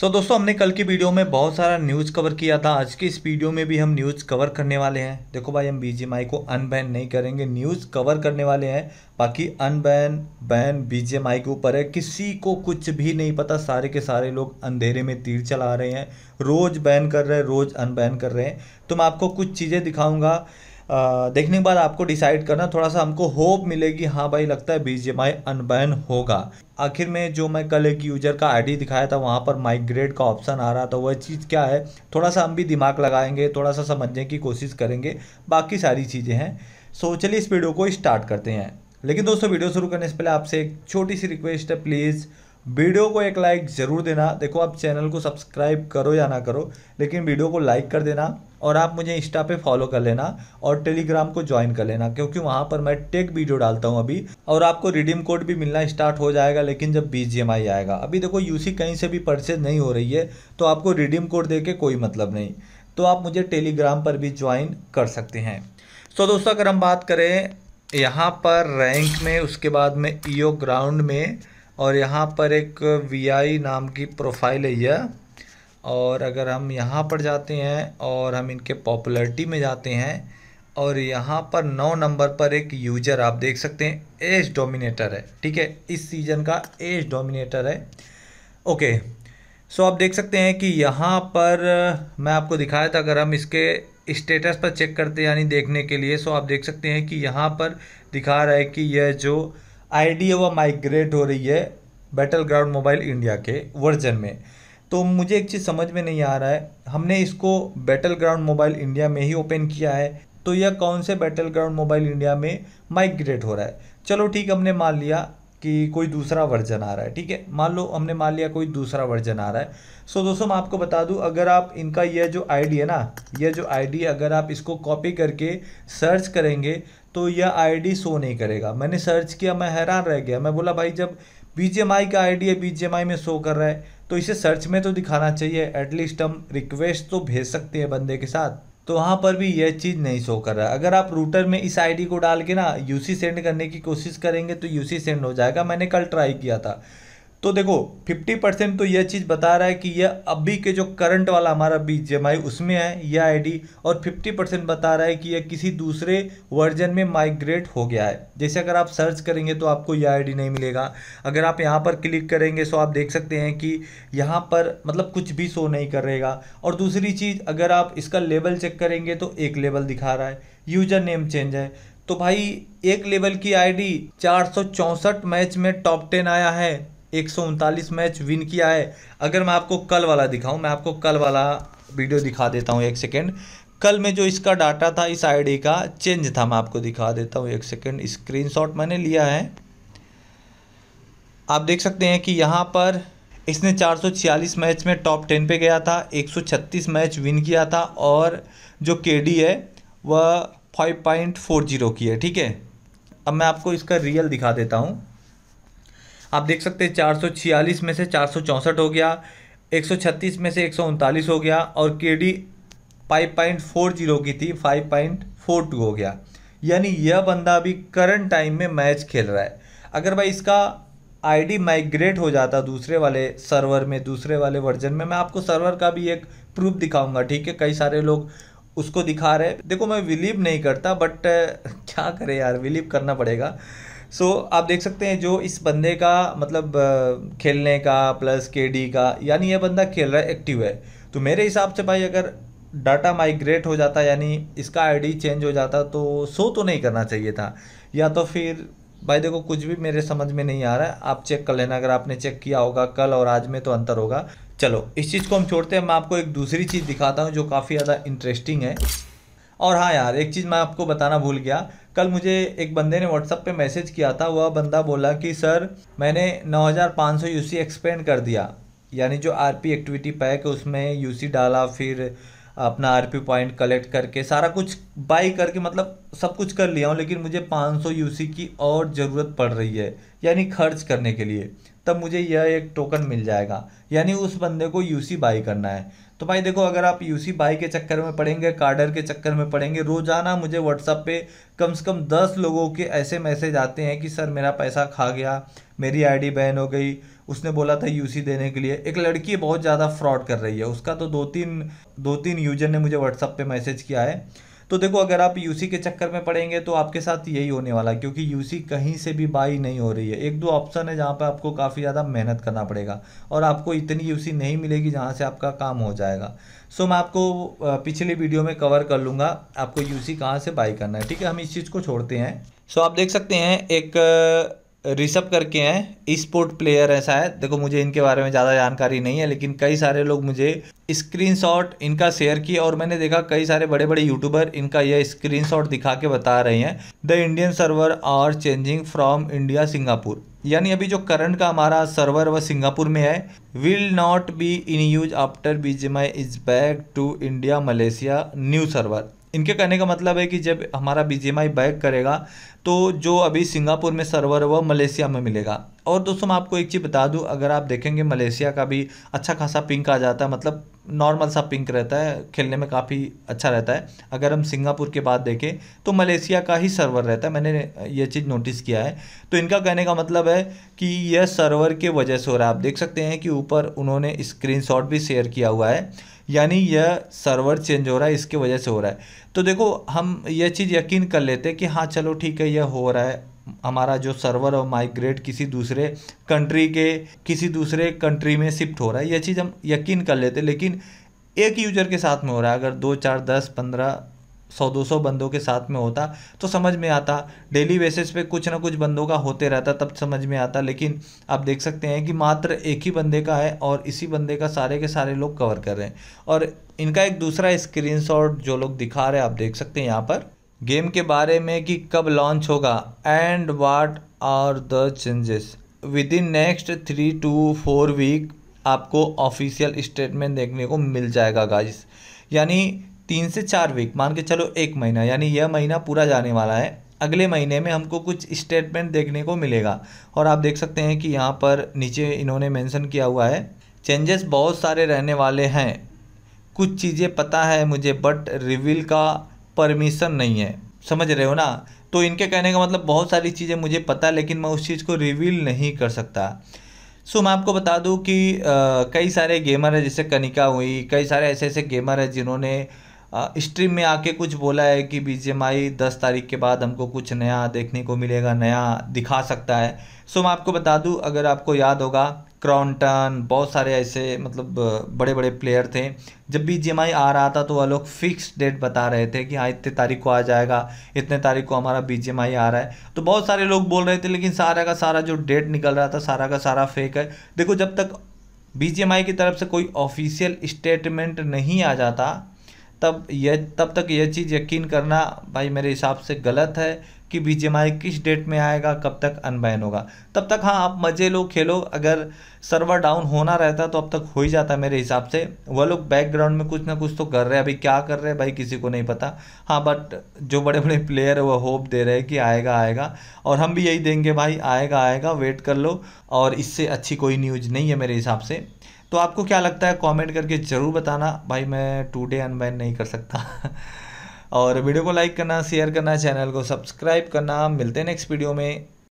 सो so, दोस्तों हमने कल की वीडियो में बहुत सारा न्यूज़ कवर किया था आज की इस वीडियो में भी हम न्यूज़ कवर करने वाले हैं देखो भाई हम बीजेएमआई को अनबैन नहीं करेंगे न्यूज़ कवर करने वाले हैं बाकी अनबैन बैन बीजेएमआई के ऊपर है किसी को कुछ भी नहीं पता सारे के सारे लोग अंधेरे में तीर चला रहे हैं रोज़ बैन कर रहे हैं रोज़ अनबैन कर रहे हैं तो मैं आपको कुछ चीज़ें दिखाऊँगा देखने के बाद आपको डिसाइड करना थोड़ा सा हमको होप मिलेगी हाँ भाई लगता है बी अनबैन होगा आखिर में जो मैं कल एक यूजर का आईडी दिखाया था वहाँ पर माइग्रेट का ऑप्शन आ रहा था वह चीज़ क्या है थोड़ा सा हम भी दिमाग लगाएंगे थोड़ा सा समझने की कोशिश करेंगे बाकी सारी चीज़ें हैं सो चलिए इस वीडियो को स्टार्ट करते हैं लेकिन दोस्तों वीडियो शुरू करने से पहले आपसे एक छोटी सी रिक्वेस्ट है प्लीज़ वीडियो को एक लाइक ज़रूर देना देखो आप चैनल को सब्सक्राइब करो या ना करो लेकिन वीडियो को लाइक कर देना और आप मुझे इंस्टा पे फॉलो कर लेना और टेलीग्राम को ज्वाइन कर लेना क्योंकि वहाँ पर मैं टेक वीडियो डालता हूँ अभी और आपको रिडीम कोड भी मिलना स्टार्ट हो जाएगा लेकिन जब बी आएगा अभी देखो यू कहीं से भी परचेज नहीं हो रही है तो आपको रिडीम कोड दे के कोई मतलब नहीं तो आप मुझे टेलीग्राम पर भी ज्वाइन कर सकते हैं सो so, दोस्तों अगर हम बात करें यहाँ पर रैंक में उसके बाद में ईओ e ग्राउंड में और यहाँ पर एक वी नाम की प्रोफाइल है यह और अगर हम यहाँ पर जाते हैं और हम इनके पॉपुलरिटी में जाते हैं और यहाँ पर नौ नंबर पर एक यूजर आप देख सकते हैं एज डोमिनेटर है ठीक है इस सीज़न का एज डोमिनेटर है ओके सो आप देख सकते हैं कि यहाँ पर मैं आपको दिखाया था अगर हम इसके स्टेटस पर चेक करते यानी देखने के लिए सो आप देख सकते हैं कि यहाँ पर दिखा रहा है कि यह जो आईडी है वह माइग्रेट हो रही है बैटल ग्राउंड मोबाइल इंडिया के वर्जन में तो मुझे एक चीज़ समझ में नहीं आ रहा है हमने इसको बैटल ग्राउंड मोबाइल इंडिया में ही ओपन किया है तो यह कौन से बैटल ग्राउंड मोबाइल इंडिया में माइग्रेट हो रहा है चलो ठीक हमने मान लिया कि कोई दूसरा वर्जन आ रहा है ठीक है मान लो हमने मान लिया कोई दूसरा वर्जन आ रहा है सो दोस्तों मैं आपको बता दूं अगर आप इनका यह जो आईडी है ना यह जो आईडी अगर आप इसको कॉपी करके सर्च करेंगे तो यह आईडी शो नहीं करेगा मैंने सर्च किया मैं हैरान रह गया मैं बोला भाई जब बी का आईडी है बी में शो कर रहा है तो इसे सर्च में तो दिखाना चाहिए एटलीस्ट हम रिक्वेस्ट तो भेज सकते हैं बंदे के साथ तो वहाँ पर भी यह चीज़ नहीं शो कर रहा है अगर आप रूटर में इस आईडी को डाल के ना यूसी सेंड करने की कोशिश करेंगे तो यूसी सेंड हो जाएगा मैंने कल ट्राई किया था तो देखो 50 परसेंट तो यह चीज़ बता रहा है कि यह अभी के जो करंट वाला हमारा बी जी उसमें है यह आईडी और 50 परसेंट बता रहा है कि यह किसी दूसरे वर्जन में माइग्रेट हो गया है जैसे अगर आप सर्च करेंगे तो आपको यह आईडी नहीं मिलेगा अगर आप यहाँ पर क्लिक करेंगे तो आप देख सकते हैं कि यहाँ पर मतलब कुछ भी शो नहीं करेगा और दूसरी चीज़ अगर आप इसका लेवल चेक करेंगे तो एक लेवल दिखा रहा है यूजर नेम चेंज है तो भाई एक लेवल की आईडी चार मैच में टॉप टेन आया है एक मैच विन किया है अगर मैं आपको कल वाला दिखाऊं मैं आपको कल वाला वीडियो दिखा देता हूं एक सेकेंड कल में जो इसका डाटा था इस आईडी का चेंज था मैं आपको दिखा देता हूं एक सेकेंड स्क्रीनशॉट मैंने लिया है आप देख सकते हैं कि यहाँ पर इसने 446 मैच में टॉप टेन पे गया था 136 मैच विन किया था और जो के है वह फाइव की है ठीक है अब मैं आपको इसका रियल दिखा देता हूँ आप देख सकते हैं चार में से चार हो गया एक में से एक हो गया और के डी फाइव की थी 5.42 हो गया यानी यह बंदा अभी करंट टाइम में मैच खेल रहा है अगर भाई इसका आईडी माइग्रेट हो जाता दूसरे वाले सर्वर में दूसरे वाले वर्जन में मैं आपको सर्वर का भी एक प्रूफ दिखाऊंगा ठीक है कई सारे लोग उसको दिखा रहे देखो मैं विलीव नहीं करता बट क्या करें यार विलीव करना पड़ेगा सो so, आप देख सकते हैं जो इस बंदे का मतलब खेलने का प्लस के डी का यानी यह बंदा खेल रहा है एक्टिव है तो मेरे हिसाब से भाई अगर डाटा माइग्रेट हो जाता यानी इसका आईडी चेंज हो जाता तो सो तो नहीं करना चाहिए था या तो फिर भाई देखो कुछ भी मेरे समझ में नहीं आ रहा है आप चेक कर लेना अगर आपने चेक किया होगा कल और आज में तो अंतर होगा चलो इस चीज़ को हम छोड़ते हैं मैं आपको एक दूसरी चीज़ दिखाता हूँ जो काफ़ी ज़्यादा इंटरेस्टिंग है और हाँ यार एक चीज़ मैं आपको बताना भूल गया कल मुझे एक बंदे ने व्हाट्सअप पे मैसेज किया था वह बंदा बोला कि सर मैंने 9500 यूसी एक्सपेंड कर दिया यानी जो आरपी एक्टिविटी पैक उसमें यूसी डाला फिर अपना आरपी पॉइंट कलेक्ट करके सारा कुछ बाई करके मतलब सब कुछ कर लिया हूँ लेकिन मुझे 500 यूसी की और ज़रूरत पड़ रही है यानी खर्च करने के लिए तब मुझे यह एक टोकन मिल जाएगा यानी उस बंदे को यूसी बाई करना है तो भाई देखो अगर आप यूसी भाई के चक्कर में पड़ेंगे कार्डर के चक्कर में पड़ेंगे रोज़ाना मुझे व्हाट्सअप पे कम से कम दस लोगों के ऐसे मैसेज आते हैं कि सर मेरा पैसा खा गया मेरी आईडी बैन हो गई उसने बोला था यूसी देने के लिए एक लड़की बहुत ज़्यादा फ्रॉड कर रही है उसका तो दो तीन दो तीन यूजर ने मुझे व्हाट्सअप पर मैसेज किया है तो देखो अगर आप यूसी के चक्कर में पड़ेंगे तो आपके साथ यही होने वाला है क्योंकि यूसी कहीं से भी बाई नहीं हो रही है एक दो ऑप्शन है जहाँ पर आपको काफ़ी ज़्यादा मेहनत करना पड़ेगा और आपको इतनी यूसी नहीं मिलेगी जहाँ से आपका काम हो जाएगा सो मैं आपको पिछली वीडियो में कवर कर लूँगा आपको यूसी कहाँ से बाई करना है ठीक है हम इस चीज़ को छोड़ते हैं सो so, आप देख सकते हैं एक रिसप करके हैं स्पोर्ट प्लेयर हैं शायद देखो मुझे इनके बारे में ज़्यादा जानकारी नहीं है लेकिन कई सारे लोग मुझे स्क्रीनशॉट इनका शेयर किया और मैंने देखा कई सारे बड़े बड़े यूट्यूबर इनका यह स्क्रीनशॉट दिखा के बता रहे हैं the Indian server are changing from India Singapore यानी अभी जो करंट का हमारा सर्वर वह सिंगापुर में है will not be in use after B is back to India Malaysia new server इनके कहने का मतलब है कि जब हमारा बी जी बैक करेगा तो जो अभी सिंगापुर में सर्वर वह मलेशिया में मिलेगा और दोस्तों मैं आपको एक चीज़ बता दूं अगर आप देखेंगे मलेशिया का भी अच्छा खासा पिंक आ जाता है मतलब नॉर्मल सा पिंक रहता है खेलने में काफ़ी अच्छा रहता है अगर हम सिंगापुर के बाद देखें तो मलेशिया का ही सर्वर रहता है मैंने ये चीज़ नोटिस किया है तो इनका कहने का मतलब है कि यह सर्वर के वजह से हो रहा है आप देख सकते हैं कि ऊपर उन्होंने स्क्रीन भी शेयर किया हुआ है यानी यह सर्वर चेंज हो रहा है इसके वजह से हो रहा है तो देखो हम यह चीज़ यकीन कर लेते हैं कि हाँ चलो ठीक है यह हो रहा है हमारा जो सर्वर और माइग्रेट किसी दूसरे कंट्री के किसी दूसरे कंट्री में शिफ्ट हो रहा है यह चीज़ हम यकीन कर लेते लेकिन एक यूज़र के साथ में हो रहा है अगर दो चार दस पंद्रह सौ दो सौ बंदों के साथ में होता तो समझ में आता डेली बेसिस पे कुछ ना कुछ बंदों का होते रहता तब समझ में आता लेकिन आप देख सकते हैं कि मात्र एक ही बंदे का है और इसी बंदे का सारे के सारे लोग कवर कर रहे हैं और इनका एक दूसरा स्क्रीन जो लोग दिखा रहे हैं आप देख सकते हैं यहाँ पर गेम के बारे में कि कब लॉन्च होगा and what are the changes within next three two four week आपको ऑफिशियल स्टेटमेंट देखने को मिल जाएगा गाइस यानी तीन से चार वीक मान के चलो एक महीना यानी यह महीना पूरा जाने वाला है अगले महीने में हमको कुछ स्टेटमेंट देखने को मिलेगा और आप देख सकते हैं कि यहाँ पर नीचे इन्होंने मेंशन किया हुआ है चेंजेस बहुत सारे रहने वाले हैं कुछ चीज़ें पता है मुझे बट रिवील का परमिशन नहीं है समझ रहे हो ना तो इनके कहने का मतलब बहुत सारी चीज़ें मुझे पता है लेकिन मैं उस चीज़ को रिवील नहीं कर सकता सो मैं आपको बता दूँ कि आ, कई सारे गेमर हैं जैसे कनिका हुई कई सारे ऐसे ऐसे गेमर हैं जिन्होंने स्ट्रीम में आके कुछ बोला है कि बी जी एम आई दस तारीख के बाद हमको कुछ नया देखने को मिलेगा नया दिखा सकता है सो मैं आपको बता दूँ अगर आपको याद होगा क्रॉन्टन बहुत सारे ऐसे मतलब बड़े बड़े प्लेयर थे जब भी जी आ रहा था तो वह लोग फिक्स डेट बता रहे थे कि हाँ इतने तारीख को आ जाएगा इतने तारीख को हमारा बी आ रहा है तो बहुत सारे लोग बोल रहे थे लेकिन सारा का सारा जो डेट निकल रहा था सारा का सारा फेक है देखो जब तक बी की तरफ से कोई ऑफिशियल स्टेटमेंट नहीं आ जाता तब यह तब तक यह चीज़ यकीन करना भाई मेरे हिसाब से गलत है कि बी किस डेट में आएगा कब तक अनबैन होगा तब तक हाँ आप मज़े लो खेलो अगर सर्वर डाउन होना रहता तो अब तक हो ही जाता मेरे हिसाब से वह लोग बैकग्राउंड में कुछ ना कुछ तो कर रहे हैं अभी क्या कर रहे हैं भाई किसी को नहीं पता हाँ बट जो बड़े बड़े प्लेयर है वह होप दे रहे हैं कि आएगा आएगा और हम भी यही देंगे भाई आएगा आएगा वेट कर लो और इससे अच्छी कोई न्यूज नहीं है मेरे हिसाब से तो आपको क्या लगता है कमेंट करके ज़रूर बताना भाई मैं टू डे अनबैन नहीं कर सकता और वीडियो को लाइक करना शेयर करना चैनल को सब्सक्राइब करना मिलते हैं नेक्स्ट वीडियो में